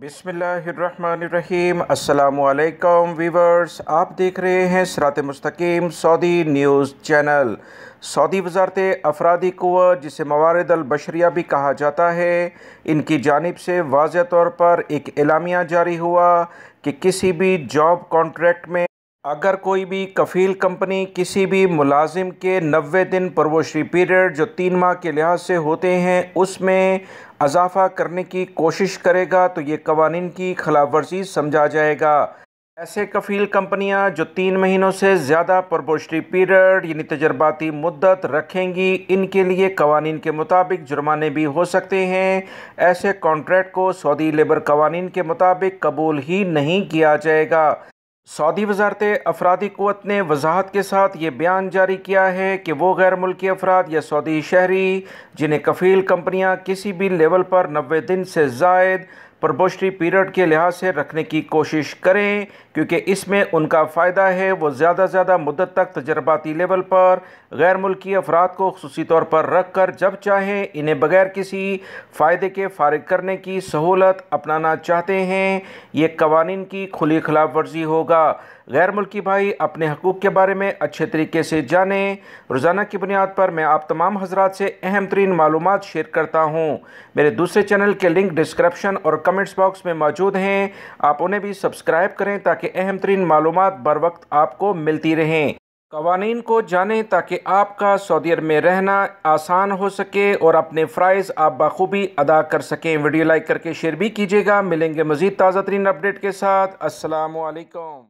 बिसमीम् अल्लाम वीवर्स आप देख रहे हैं सरात मस्तकीम सऊदी न्यूज़ चैनल सऊदी वजारत अफरादी कुत जिसे मवारद अलबशरिया भी कहा जाता है इनकी जानब से वाज तौर पर एक एलामिया जारी हुआ कि किसी भी जॉब कॉन्ट्रैक्ट में अगर कोई भी कफ़ील कंपनी किसी भी मुलाजिम के नबे दिन प्रवोशी पीरियड जो तीन माह के लिहाज से होते हैं उसमें अजाफा करने की कोशिश करेगा तो ये कवानीन की खिलाफ वर्जी समझा जाएगा ऐसे कफ़ील कंपनियां जो तीन महीनों से ज़्यादा प्रबोशरी पीरियड यानी तजर्बाती मुद्दत रखेंगी इनके लिए कवानीन के मुताबिक जुर्माने भी हो सकते हैं ऐसे कॉन्ट्रैक्ट को सऊदी लेबर कवानीन के मुताबिक कबूल ही नहीं किया जाएगा सऊदी वजारत अफराधी क़वत ने वजाहत के साथ ये बयान जारी किया है कि वो गैर मुल्की अफराद या सऊदी शहरी जिन्हें कफ़ील कंपनियाँ किसी भी लेवल पर नबे दिन से जायद प्रपोशरी पीरियड के लिहाज से रखने की कोशिश करें क्योंकि इसमें उनका फ़ायदा है वो ज़्यादा से ज़्यादा मुद्दत तक तजर्बाती लेवल पर गैर मुल्की अफराद को खूसी तौर पर रख कर जब चाहें इन्हें बगैर किसी फ़ायदे के फारग करने की सहूलत अपनाना चाहते हैं ये कवानीन की खुली खिलाफ वर्जी होगा गैर मुल्की भाई अपने हकूक़ के बारे में अच्छे तरीके से जानें रोज़ाना की बुनियाद पर मैं आप तमाम हजरात से अहम तरीन मालूम शेयर करता हूँ मेरे दूसरे चैनल के लिंक डिस्क्रप्शन और कमेंट्स बॉक्स में मौजूद हैं आप उन्हें भी सब्सक्राइब करें ताकि अहम तरीन मालूम बर वक्त आपको मिलती रहें कवानीन को जानें ताकि आपका सऊदी अरब में रहना आसान हो सके और अपने फ़्राइज़ आप बखूबी अदा कर सकें वीडियो लाइक करके शेयर भी कीजिएगा मिलेंगे मज़ीद ताज़ा तरीन अपडेट के साथ असलकम